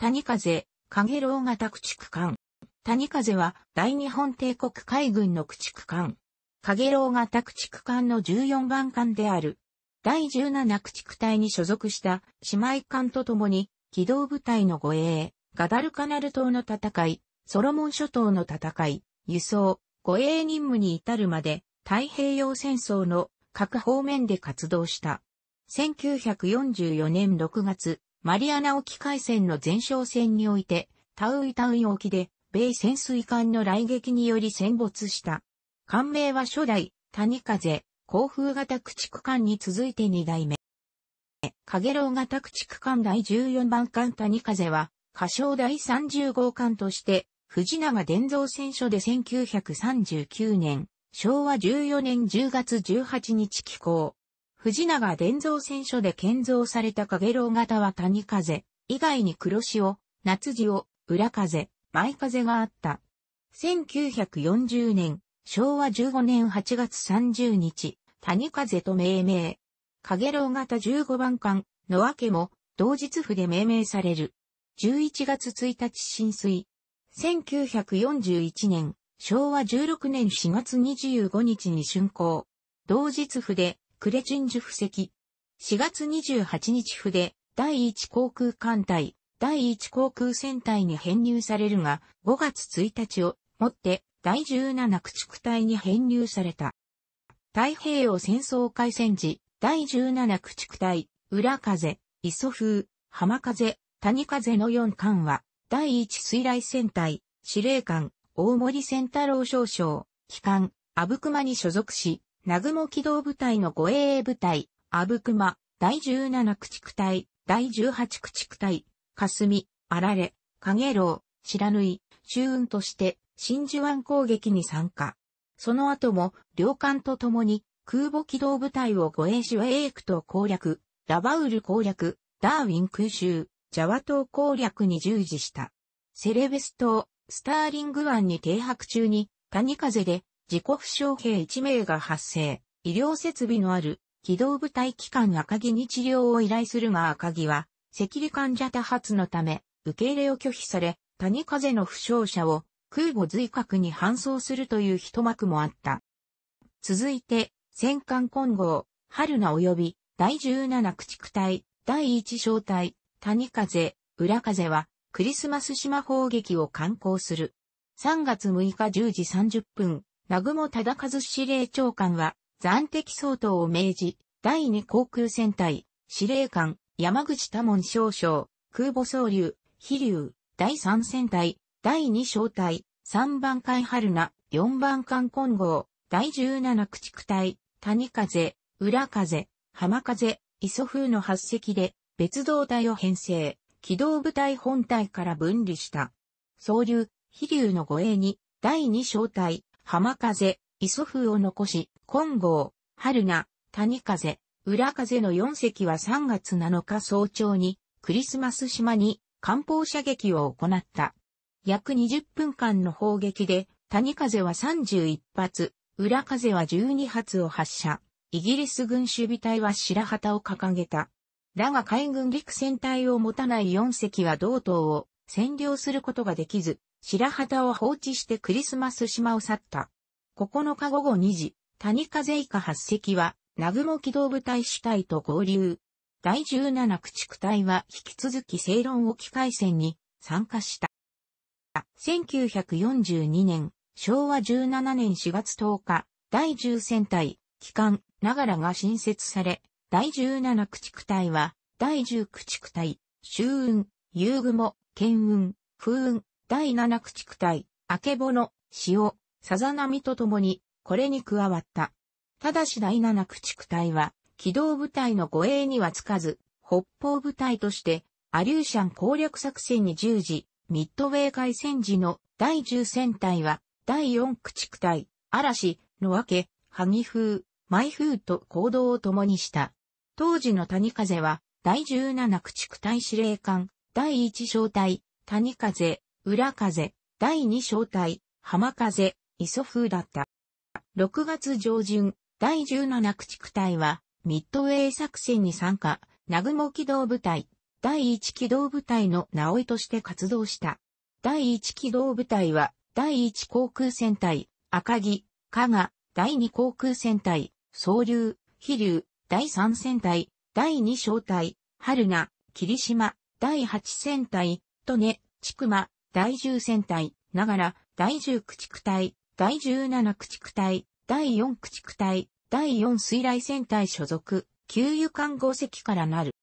谷風、影楼型駆逐艦。谷風は大日本帝国海軍の駆逐艦。影楼型駆逐艦の14番艦である。第17駆逐隊に所属した姉妹艦と共に、機動部隊の護衛、ガダルカナル島の戦い、ソロモン諸島の戦い、輸送、護衛任務に至るまで、太平洋戦争の各方面で活動した。1944年6月、マリアナ沖海戦の前哨戦において、タウイタウイ沖で、米潜水艦の来撃により戦没した。艦名は初代、谷風、航風型駆逐艦に続いて2代目。カゲロウ型駆逐艦第14番艦谷風は、歌唱第30号艦として、藤永伝蔵戦書で1939年、昭和14年10月18日寄港。藤永伝蔵選書で建造された影楼型は谷風、以外に黒潮、夏潮、裏風、舞風があった。1940年、昭和15年8月30日、谷風と命名。影楼型15番館、の訳けも、同日符で命名される。11月1日浸水。1941年、昭和16年4月25日に竣工。同日符で、クレチンジュ布石。4月28日筆、第1航空艦隊、第1航空戦隊に編入されるが、5月1日をもって第17駆逐隊に編入された。太平洋戦争開戦時、第17駆逐隊、裏風、磯風、浜風、谷風の4艦は、第1水雷戦隊、司令官、大森仙太郎少将、機関、阿武隈に所属し、南雲機動部隊の護衛部隊、阿クマ、第17駆逐隊、第18駆逐隊、霞、あられ、影楼、白縫い、周運として、真珠湾攻撃に参加。その後も、両艦と共に、空母機動部隊を護衛しはエイク島攻略、ラバウル攻略、ダーウィン空襲、ジャワ島攻略に従事した。セレベス島、スターリング湾に停泊中に、谷風で自己負傷兵1名が発生、医療設備のある機動部隊機関赤木に治療を依頼するが赤木は、赤痢患者多発のため、受け入れを拒否され、谷風の負傷者を空母随格に搬送するという一幕もあった。続いて、戦艦混合、春名及び、第17駆逐隊、第1小隊、谷風、浦風は、クリスマス島砲撃を観光する。3月6日10時30分、南雲忠和司令長官は、暫敵総統を命じ、第二航空戦隊、司令官、山口多門少将、空母総流、飛流、第三戦隊、第二小隊、三番海春菜、四番艦混合、第十七駆逐隊、谷風、裏風、浜風、磯風の発隻で、別動隊を編成、機動部隊本隊から分離した。総流、飛流の護衛に、第二小隊、浜風、磯風を残し、金剛、春菜、谷風、浦風の4隻は3月7日早朝に、クリスマス島に、艦砲射撃を行った。約20分間の砲撃で、谷風は31発、浦風は12発を発射。イギリス軍守備隊は白旗を掲げた。だが海軍陸戦隊を持たない4隻は同島を占領することができず、白旗を放置してクリスマス島を去った。9日午後2時、谷風以下8隻は、南雲機動部隊主体と合流。第17駆逐隊は引き続き正論沖海戦に参加した。1942年、昭和17年4月10日、第10戦隊、機関、ながらが新設され、第17駆逐隊は、第10駆逐隊、周運、遊雲、県運、風運、第七駆逐隊、明けぼの、塩、さざ波とともに、これに加わった。ただし第七駆逐隊は、機動部隊の護衛にはつかず、北方部隊として、アリューシャン攻略作戦に従事、ミッドウェー海戦時の第十戦隊は、第四駆逐隊、嵐、のわけ、萩風、舞風と行動を共にした。当時の谷風は、第十七駆逐隊司令官、第一小隊、谷風、裏風、第二小隊、浜風、磯風だった。6月上旬、第17駆逐隊は、ミッドウェイ作戦に参加、南雲機動部隊、第1機動部隊の名追いとして活動した。第1機動部隊は、第1航空戦隊、赤城、加賀、第2航空戦隊、総流、飛流、第3戦隊、第2小隊、春名、霧島、第8戦隊、利根、千曲、第10戦隊、ながら、第10駆逐隊、第17駆逐隊、第4駆逐隊、第4水雷戦隊所属、給油艦5隻からなる。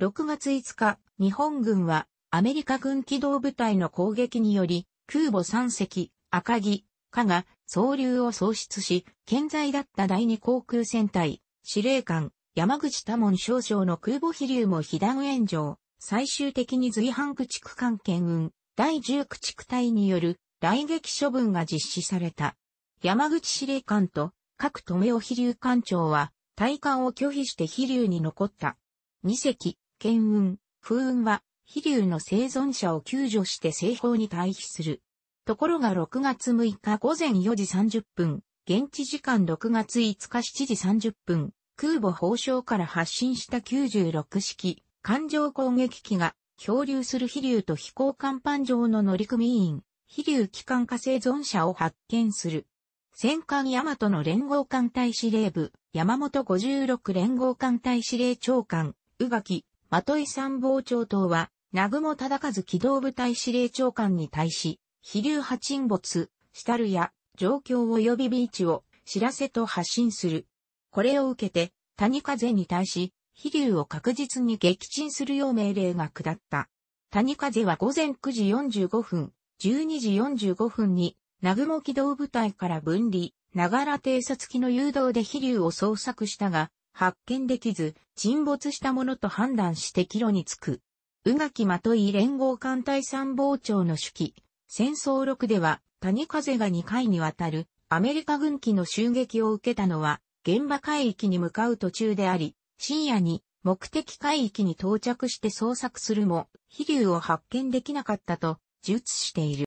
6月5日、日本軍は、アメリカ軍機動部隊の攻撃により、空母3隻、赤城、加が、総流を喪失し、健在だった第2航空戦隊、司令官、山口多門少将の空母飛竜も被弾炎上、最終的に随伴駆逐艦検運、第1駆逐隊による来撃処分が実施された。山口司令官と各留尾飛竜艦長は退艦を拒否して飛竜に残った。二隻、剣運、風雲は飛竜の生存者を救助して西方に退避する。ところが6月6日午前4時30分、現地時間6月5日7時30分、空母放哨から発進した96式、艦上攻撃機が漂流する飛竜と飛行甲板上の乗組員、飛竜機関化生存者を発見する。戦艦大和の連合艦隊司令部、山本56連合艦隊司令長官、宇垣、的井参謀長等は、南雲忠和機動部隊司令長官に対し、飛竜派沈没、したるや、状況及びビーチを知らせと発信する。これを受けて、谷風に対し、飛竜を確実に撃沈するよう命令が下った。谷風は午前9時45分、12時45分に、南雲機動部隊から分離、ながら偵察機の誘導で飛竜を捜索したが、発見できず、沈没したものと判断して帰路に着く。宇垣とい連合艦隊参謀長の手記、戦争6では、谷風が2回にわたる、アメリカ軍機の襲撃を受けたのは、現場海域に向かう途中であり、深夜に目的海域に到着して捜索するも、飛竜を発見できなかったと、述している。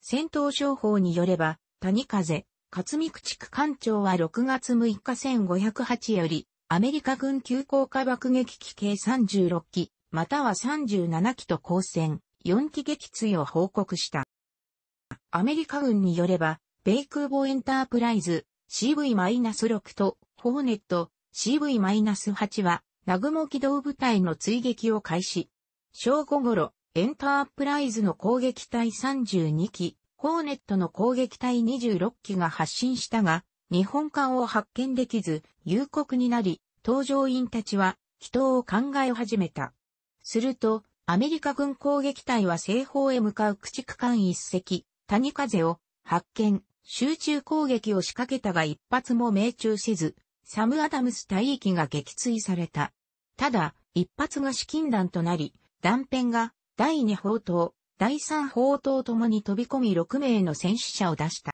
戦闘商法によれば、谷風、勝見口区艦長は6月6日1508より、アメリカ軍急降下爆撃機計36機、または37機と交戦、4機撃墜を報告した。アメリカ軍によれば、米空母エンタープライズ、CV-6 と、ホーネット、CV-8 は、南雲機動部隊の追撃を開始。正午頃、エンタープライズの攻撃隊32機、ホーネットの攻撃隊26機が発進したが、日本艦を発見できず、夕刻になり、搭乗員たちは、祈祷を考え始めた。すると、アメリカ軍攻撃隊は西方へ向かう駆逐艦一隻、谷風を発見、集中攻撃を仕掛けたが一発も命中せず、サム・アダムス大役が撃墜された。ただ、一発が資金弾となり、断片が第二砲塔、第三砲塔ともに飛び込み6名の戦死者を出した。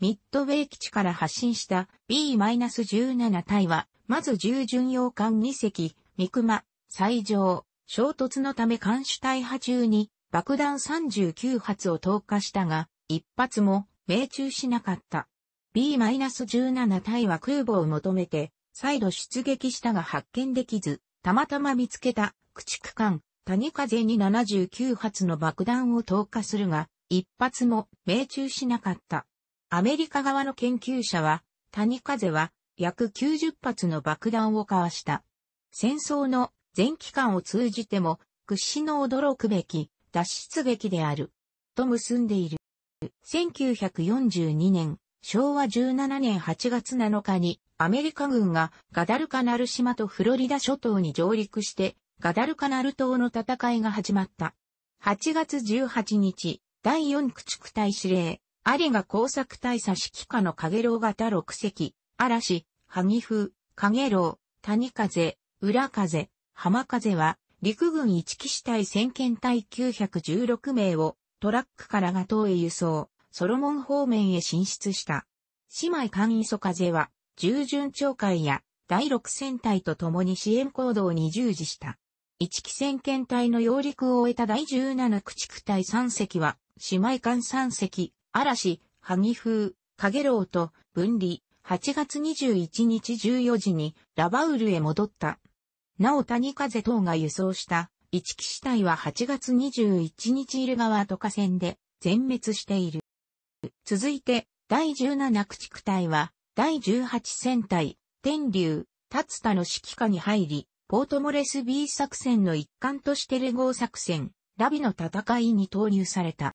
ミッドウェイ基地から発進した B-17 隊は、まず従巡洋艦2隻、三熊、最上、衝突のため艦首隊派中に爆弾39発を投下したが、一発も命中しなかった。B-17 隊は空母を求めて、再度出撃したが発見できず、たまたま見つけた駆逐艦、谷風に79発の爆弾を投下するが、一発も命中しなかった。アメリカ側の研究者は、谷風は約90発の爆弾を交わした。戦争の全期間を通じても屈指の驚くべき脱出劇である。と結んでいる。1942年、昭和17年8月7日にアメリカ軍がガダルカナル島とフロリダ諸島に上陸してガダルカナル島の戦いが始まった。8月18日、第4駆逐隊司令、アリが工作大佐指揮下の影楼型6隻、嵐、萩風、影楼、谷風、裏風、浜風は、陸軍一騎士隊先遣隊916名をトラックからが島へ輸送。ソロモン方面へ進出した。姉妹艦磯風は、従順長海や第六戦隊と共に支援行動に従事した。一期戦艦隊の揚陸を終えた第十七駆逐隊三隻は、姉妹艦三隻、嵐、萩風、影楼と分離、8月21日14時にラバウルへ戻った。なお谷風等が輸送した一騎士隊は8月21日イル川渡河戦で全滅している。続いて、第17駆逐隊は、第18戦隊、天竜、達田の指揮下に入り、ポートモレス B 作戦の一環としてレゴー作戦、ラビの戦いに投入された。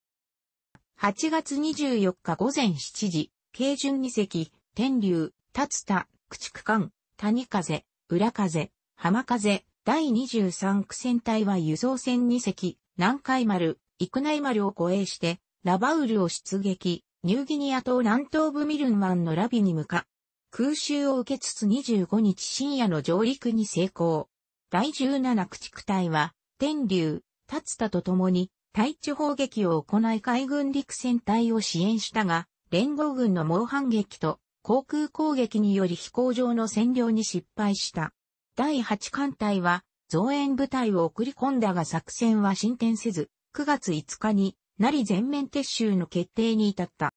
8月24日午前7時、軽巡2隻、天竜、達田、駆逐艦、谷風、浦風、浜風、第23区戦隊は輸送船2隻、南海丸、幾内丸を護衛して、ラバウルを出撃、ニューギニア島南東部ミルンマンのラビに向か、空襲を受けつつ25日深夜の上陸に成功。第17駆逐隊は、天竜、ツ田と共に、対地砲撃を行い海軍陸戦隊を支援したが、連合軍の猛反撃と航空攻撃により飛行場の占領に失敗した。第8艦隊は増援部隊を送り込んだが作戦は進展せず、9月5日になり全面撤収の決定に至った。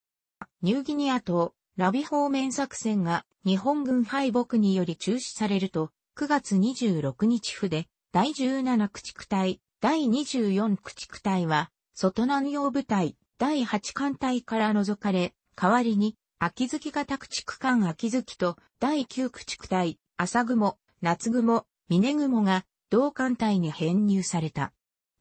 ニューギニア島、ラビ方面作戦が日本軍敗北により中止されると、9月26日府で第17駆逐隊、第24駆逐隊は、外南洋部隊、第8艦隊から除かれ、代わりに、秋月型駆逐艦秋月と、第9駆逐隊、朝雲、夏雲、峰雲が、同艦隊に編入された。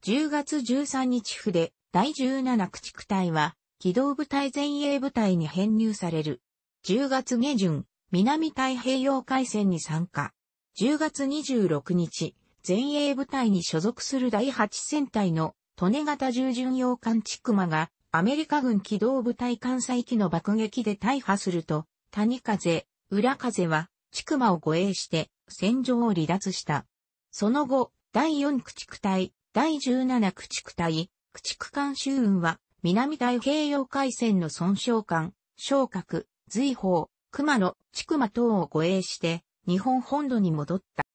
10月13日で、第17駆逐隊は、機動部隊前衛部隊に編入される。10月下旬、南太平洋海戦に参加。10月26日、前衛部隊に所属する第8戦隊の利根型従巡洋艦チクマがアメリカ軍機動部隊艦載機の爆撃で大破すると、谷風、裏風はチクマを護衛して戦場を離脱した。その後、第4駆逐隊、第17駆逐隊、駆逐艦周運は、南太平洋海戦の損傷艦、昇格、随宝、熊野、筑馬等を護衛して、日本本土に戻った。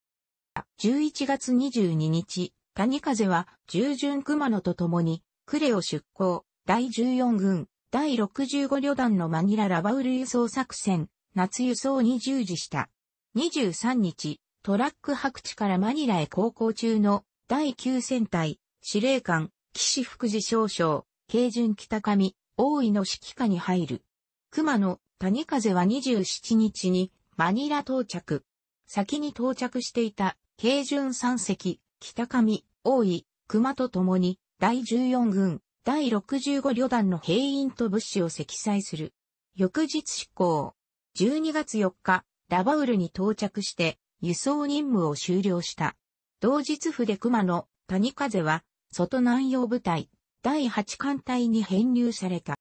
11月22日、谷風は従順熊野と共に、呉を出港、第14軍、第65旅団のマニララバウル輸送作戦、夏輸送に従事した。23日、トラック白地からマニラへ航行中の第9戦隊、司令官、岸福寺少将、慶順北上、大井の指揮下に入る。熊野、谷風は27日にマニラ到着。先に到着していた、慶順三隻、北上、大井、熊と共に、第14軍、第65旅団の兵員と物資を積載する。翌日執行。12月4日、ラバウルに到着して、輸送任務を終了した。同日府で熊野、谷風は、外南洋部隊、第8艦隊に編入された。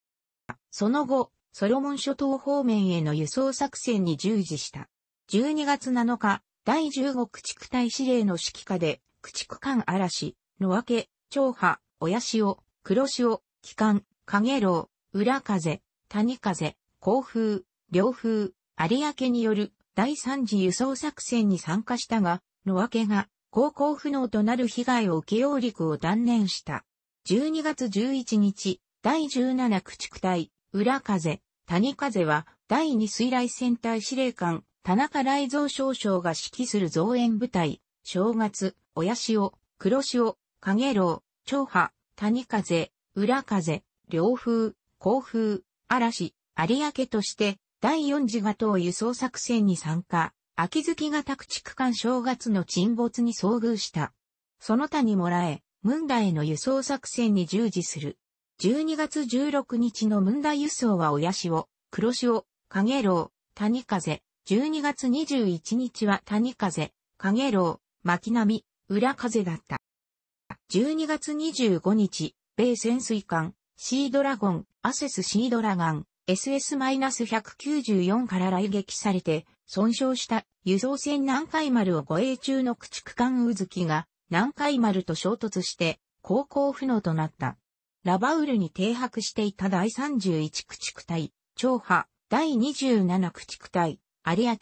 その後、ソロモン諸島方面への輸送作戦に従事した。12月7日、第15駆逐隊司令の指揮下で、駆逐艦嵐、野分け、長波、親潮、黒潮、機関、影楼、裏風、谷風、甲風、両風、有明による第3次輸送作戦に参加したが、野分けが航行不能となる被害を受け揚陸を断念した。12月11日、第17駆逐隊、裏風、谷風は、第2水雷戦隊司令官、田中雷蔵少将が指揮する増援部隊、正月、親潮、黒潮、影楼、長波、谷風、裏風、両風、甲風、嵐、有明として、第4次ガ党輸送作戦に参加。秋月が宅地区間正月の沈没に遭遇した。その他にもらえ、ムンダへの輸送作戦に従事する。12月16日のムンダ輸送は親潮、黒潮、影楼、谷風。12月21日は谷風、影楼、巻波、裏風だった。12月25日、米潜水艦、シードラゴン、アセスシードラガン、SS-194 から来撃されて、損傷した輸送船南海丸を護衛中の駆逐艦うずきが南海丸と衝突して航行不能となった。ラバウルに停泊していた第31駆逐隊、長波、第27駆逐隊、有明、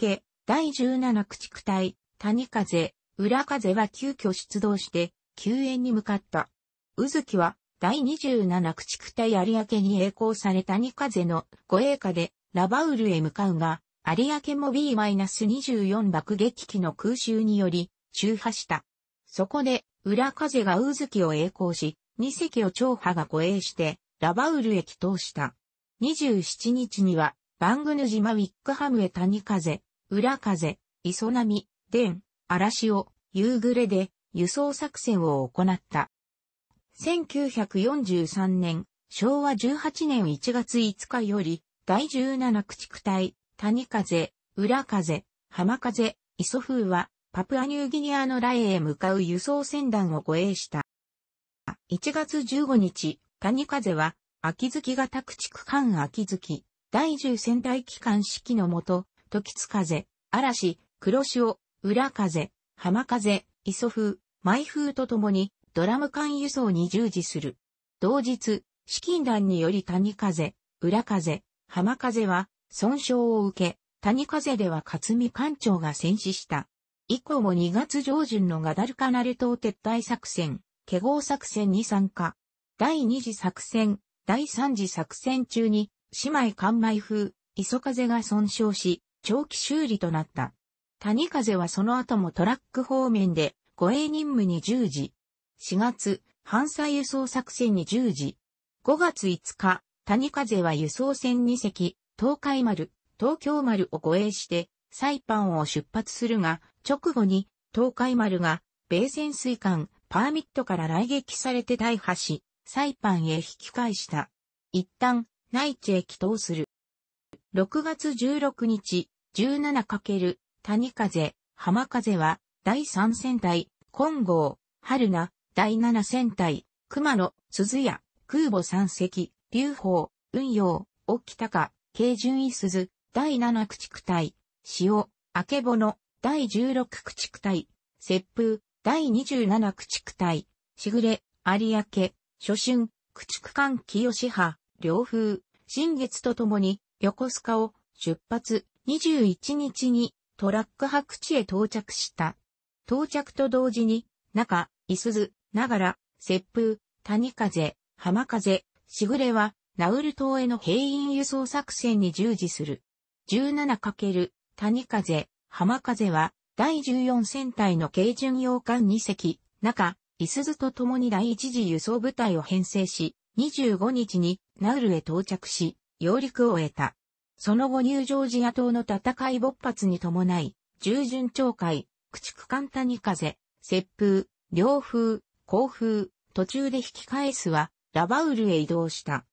第17駆逐隊、谷風、裏風は急遽出動して救援に向かった。うずきは第27駆逐隊有明に栄光された谷風の護衛下でラバウルへ向かうが、有明も B-24 爆撃機の空襲により、中破した。そこで、裏風が渦機を栄光し、二隻を長波が護衛して、ラバウルへ帰投した。27日には、バングヌ島ウィックハムへ谷風、裏風、磯波、電、嵐を、夕暮れで、輸送作戦を行った。1943年、昭和18年1月5日より、第17駆逐隊、谷風、裏風、浜風、磯風は、パプアニューギニアのラエへ向かう輸送船団を護衛した。1月15日、谷風は、秋月型駆逐艦秋月、第10戦隊機関指揮のもと、時津風、嵐、黒潮、裏風、浜風、磯風、舞風とともに、ドラム艦輸送に従事する。同日、資金団により谷風、裏風、浜風は、損傷を受け、谷風では勝見艦長が戦死した。以降も2月上旬のガダルカナル島撤退作戦、華合作戦に参加。第2次作戦、第3次作戦中に、姉妹艦埋風、磯風が損傷し、長期修理となった。谷風はその後もトラック方面で、護衛任務に従事。4月、反載輸送作戦に従事。5月5日、谷風は輸送船2隻、東海丸、東京丸を護衛して、サイパンを出発するが、直後に、東海丸が、米潜水艦、パーミットから来撃されて大破し、サイパンへ引き返した。一旦、内地へ帰投する。6月16日、17× 谷風、浜風は、第3戦隊、金剛、春名、第7戦隊、熊野、鈴屋、空母三隻、流砲、運用、沖高、軽順い鈴、第7駆逐隊、塩、明けぼの、第16駆逐隊、雪風、第27駆逐隊、しぐれ、有明、初春、駆逐艦清派、両風、新月とともに、横須賀を出発、21日に、トラック白地へ到着した。到着と同時に、中、いすず、ながら、雪風、谷風、浜風、しぐれは、ナウル島への兵員輸送作戦に従事する。17× 谷風、浜風は、第14戦隊の軽巡洋艦2隻、中、伊鈴と共に第一次輸送部隊を編成し、25日にナウルへ到着し、揚陸を終えた。その後ニュージョージア島の戦い勃発に伴い、従順鳥海、駆逐艦谷風、接風、両風、航風、途中で引き返すは、ラバウルへ移動した。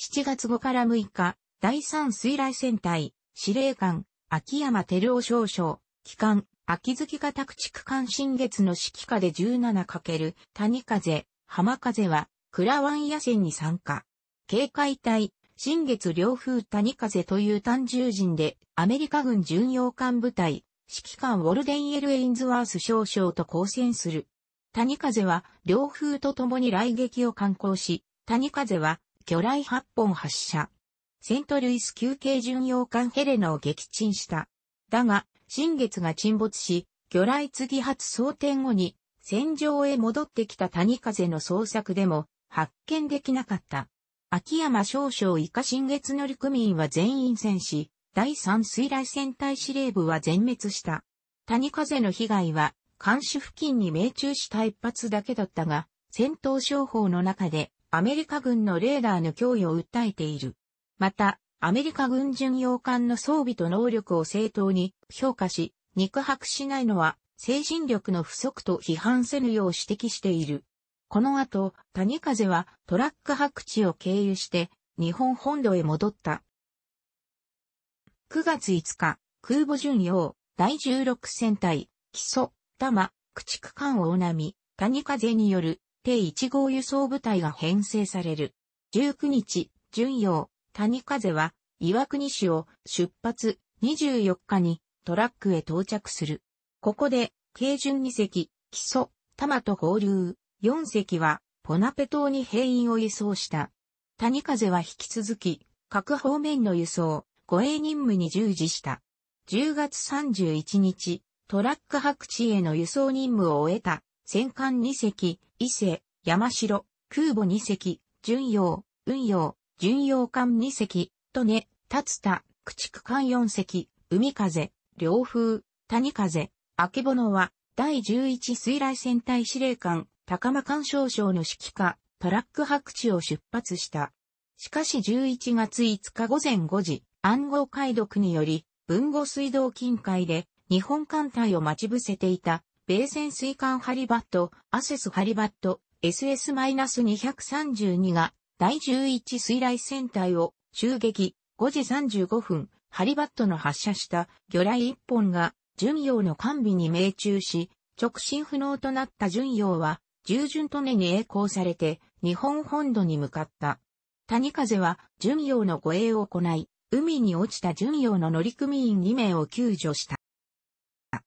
7月5から6日、第3水雷戦隊、司令官、秋山照夫少将、機関、秋月型駆逐艦新月の指揮下で 17× 谷風、浜風は、倉湾野戦に参加。警戒隊、新月両風谷風という単獣人で、アメリカ軍巡洋艦部隊、指揮官ウォルデン・エル・エインズワース少将と交戦する。谷風は、両風と共に雷撃を観光し、谷風は、魚雷8本発射。セントルイス休憩巡洋艦ヘレナを撃沈した。だが、新月が沈没し、魚雷次発装填後に、戦場へ戻ってきた谷風の捜索でも発見できなかった。秋山少将以下新月乗組員は全員戦死、第3水雷戦隊司令部は全滅した。谷風の被害は、監視付近に命中した一発だけだったが、戦闘商法の中でアメリカ軍のレーダーの脅威を訴えている。また、アメリカ軍巡洋艦の装備と能力を正当に評価し、肉薄しないのは精神力の不足と批判せぬよう指摘している。この後、谷風はトラック白地を経由して日本本土へ戻った。9月5日、空母巡洋第16戦隊、基礎、玉、駆逐艦大波、谷風による計1号輸送部隊が編成される。19日、巡洋、谷風は、岩国市を出発、24日にトラックへ到着する。ここで、軽巡2隻、基礎、玉と合流、4隻は、ポナペ島に兵員を輸送した。谷風は引き続き、各方面の輸送、護衛任務に従事した。10月31日、トラック白地への輸送任務を終えた戦艦2隻、伊勢、山城、空母2隻、巡洋、運用、巡洋艦2隻、ネ、タツ田、駆逐艦4隻、海風、両風、谷風、明けぼのは、第11水雷戦隊司令官、高間艦少将の指揮下、トラック白地を出発した。しかし11月5日午前5時、暗号解読により、文後水道近海で日本艦隊を待ち伏せていた米潜水艦ハリバット、アセスハリバット、SS-232 が第11水雷戦隊を襲撃5時35分、ハリバットの発射した魚雷1本が巡洋の艦尾に命中し、直進不能となった巡洋は従順と根に栄光されて日本本土に向かった。谷風は巡洋の護衛を行い、海に落ちた巡洋の乗組員2名を救助した。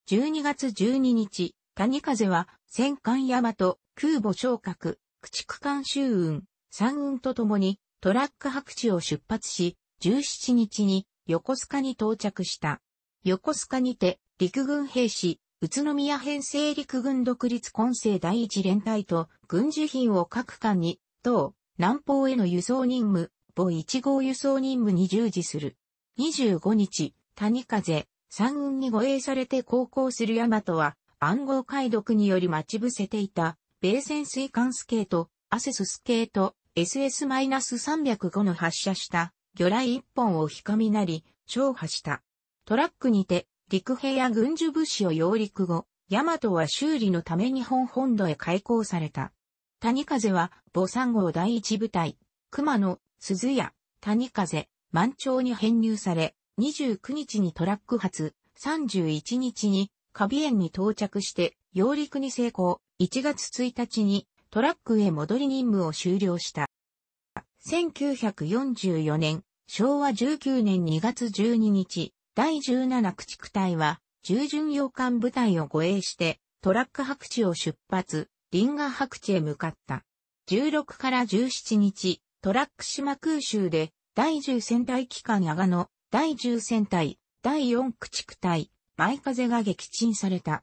12月12日、谷風は、戦艦大和、空母昇格、駆逐艦周運、山運と共に、トラック白地を出発し、17日に、横須賀に到着した。横須賀にて、陸軍兵士、宇都宮編成陸軍独立混成第一連隊と、軍需品を各艦に、等、南方への輸送任務、母1号輸送任務に従事する。25日、谷風、山雲に護衛されて航行するヤマトは、暗号解読により待ち伏せていた、米潜水艦スケート、アセススケート、SS-305 の発射した魚雷一本をひかみなり、消破した。トラックにて、陸兵や軍需物資を揚陸後、ヤマトは修理のため日本本土へ開港された。谷風は、母三号第一部隊、熊野、鈴屋、谷風、満潮に編入され、29日にトラック発、31日にカビエンに到着して揚陸に成功、1月1日にトラックへ戻り任務を終了した。1944年、昭和19年2月12日、第17駆逐隊は、従巡洋艦部隊を護衛して、トラック白地を出発、リンガ白地へ向かった。16から17日、トラック島空襲で、第10戦隊機関アガノ、第10戦隊、第4駆逐隊、舞風が撃沈された。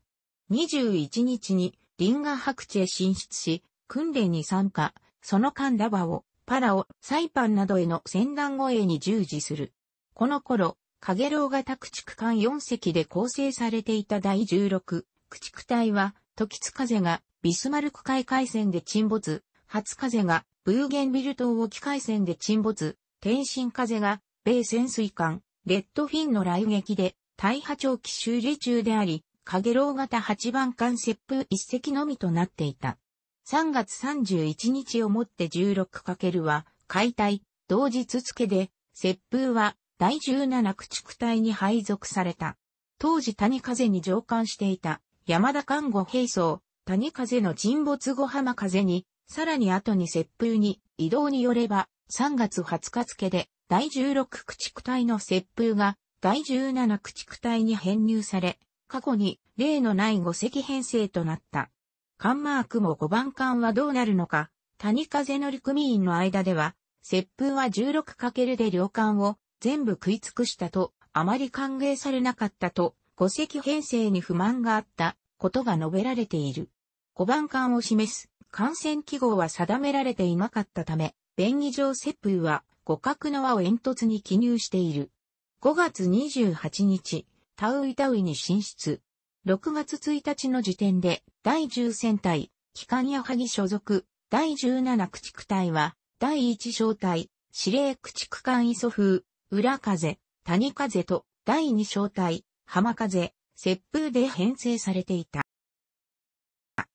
21日に、リンガ白地へ進出し、訓練に参加、その間ラバを、パラオ、サイパンなどへの戦乱護衛に従事する。この頃、カゲロウ型駆逐艦4隻で構成されていた第16駆逐隊は、時津風がビスマルク海海戦で沈没、初風がブーゲンビル島沖海戦で沈没、天津風が米潜水艦、レッドフィンの来撃で、大破長期修理中であり、カゲロウ型8番艦接風1隻のみとなっていた。3月31日をもって 16× は解体、同日付で、接風は第17駆逐隊に配属された。当時谷風に上官していた山田看護兵装、谷風の沈没後浜風に、さらに後に接風に移動によれば3月20日付で第16駆逐隊の接風が第17駆逐隊に編入され、過去に例のない5隻編成となった。艦マークも5番艦はどうなるのか、谷風乗組員の間では、接風は 16× で両艦を全部食い尽くしたと、あまり歓迎されなかったと、5隻編成に不満があったことが述べられている。5番艦を示す艦船記号は定められていなかったため、便宜上接風は互角の輪を煙突に記入している。5月28日、タウイタウイに進出。6月1日の時点で、第10戦隊、機関矢作所属、第17駆逐隊は、第1小隊、司令駆逐艦磯風、裏風、谷風と、第2小隊、浜風、接風で編成されていた。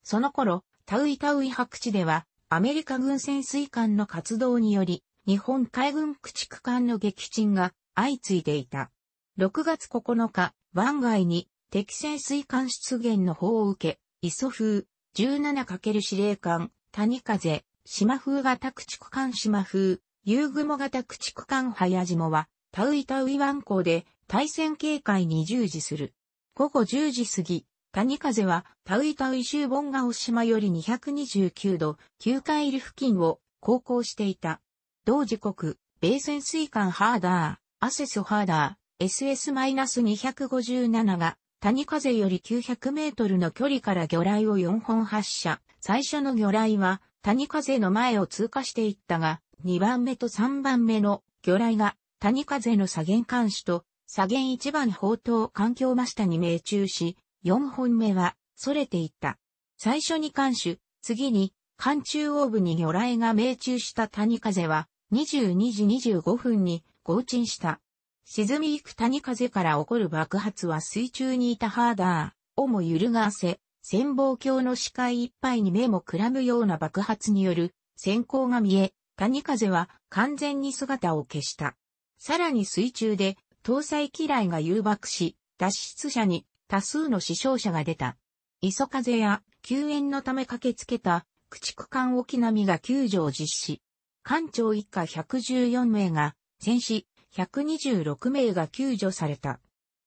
その頃、タウイタウイ白地では、アメリカ軍潜水艦の活動により、日本海軍駆逐艦の撃沈が相次いでいた。6月9日、湾外に敵潜水艦出現の砲を受け、磯風、17× 司令官、谷風、島風型駆逐艦島風、夕雲型駆逐艦早島は、タウイタウイ湾港で対戦警戒に従事する。午後10時過ぎ、谷風はタウイタウイ州ボンガオ島より229度、9回イル付近を航行していた。同時刻、米潜水艦ハーダー、アセスハーダー、SS-257 が、谷風より900メートルの距離から魚雷を4本発射。最初の魚雷は、谷風の前を通過していったが、2番目と3番目の魚雷が、谷風の左舷艦首と、左舷1番砲塔環境真下に命中し、4本目は、逸れていった。最初に艦首、次に、艦中央部に魚雷が命中した谷風は、22時25分に合沈した。沈みゆく谷風から起こる爆発は水中にいたハーダーをも揺るがせ、潜望鏡の視界いっぱいに目もくらむような爆発による閃光が見え、谷風は完全に姿を消した。さらに水中で搭載機雷が誘爆し、脱出者に多数の死傷者が出た。磯風や救援のため駆けつけた駆逐艦沖波が救助を実施。艦長以下114名が、戦死、126名が救助された。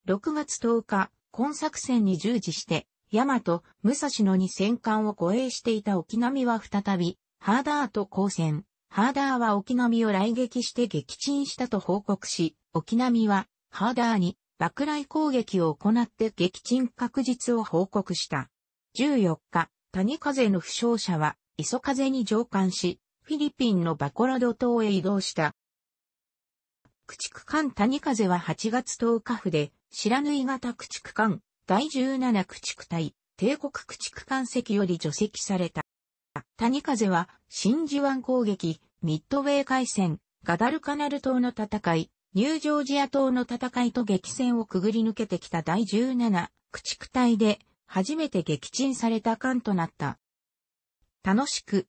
6月10日、今作戦に従事して、大和、武蔵野に戦艦を護衛していた沖波は再び、ハーダーと交戦。ハーダーは沖波を来撃して撃沈したと報告し、沖波は、ハーダーに、爆雷攻撃を行って撃沈確実を報告した。14日、谷風の負傷者は、磯風に上官し、フィリピンのバコラド島へ移動した。駆逐艦谷風は8月10日府で、白縫型駆逐艦、第17駆逐隊、帝国駆逐艦席より除籍された。谷風は、真珠湾攻撃、ミッドウェー海戦、ガダルカナル島の戦い、ニュージョージア島の戦いと激戦をくぐり抜けてきた第17駆逐隊で、初めて撃沈された艦となった。楽しく、